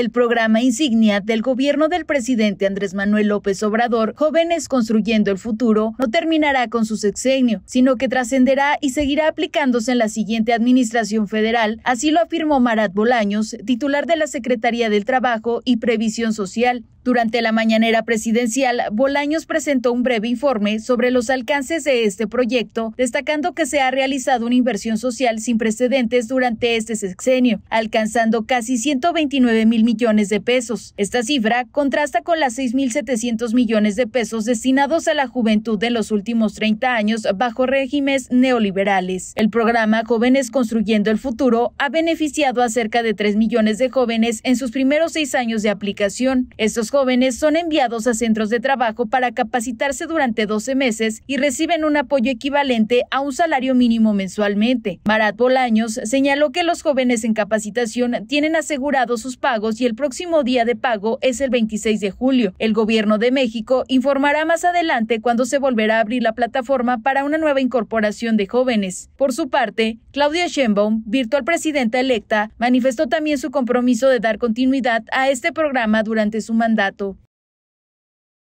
el programa insignia del gobierno del presidente Andrés Manuel López Obrador, Jóvenes Construyendo el Futuro, no terminará con su sexenio, sino que trascenderá y seguirá aplicándose en la siguiente administración federal, así lo afirmó Marat Bolaños, titular de la Secretaría del Trabajo y Previsión Social. Durante la mañanera presidencial, Bolaños presentó un breve informe sobre los alcances de este proyecto, destacando que se ha realizado una inversión social sin precedentes durante este sexenio, alcanzando casi 129 mil millones de pesos. Esta cifra contrasta con las 6.700 millones de pesos destinados a la juventud de los últimos 30 años bajo regímenes neoliberales. El programa Jóvenes Construyendo el Futuro ha beneficiado a cerca de 3 millones de jóvenes en sus primeros seis años de aplicación. Estos jóvenes son enviados a centros de trabajo para capacitarse durante 12 meses y reciben un apoyo equivalente a un salario mínimo mensualmente. Marat Bolaños señaló que los jóvenes en capacitación tienen asegurados sus pagos y el próximo día de pago es el 26 de julio. El gobierno de México informará más adelante cuando se volverá a abrir la plataforma para una nueva incorporación de jóvenes. Por su parte, Claudia Sheinbaum, virtual presidenta electa, manifestó también su compromiso de dar continuidad a este programa durante su mandato dato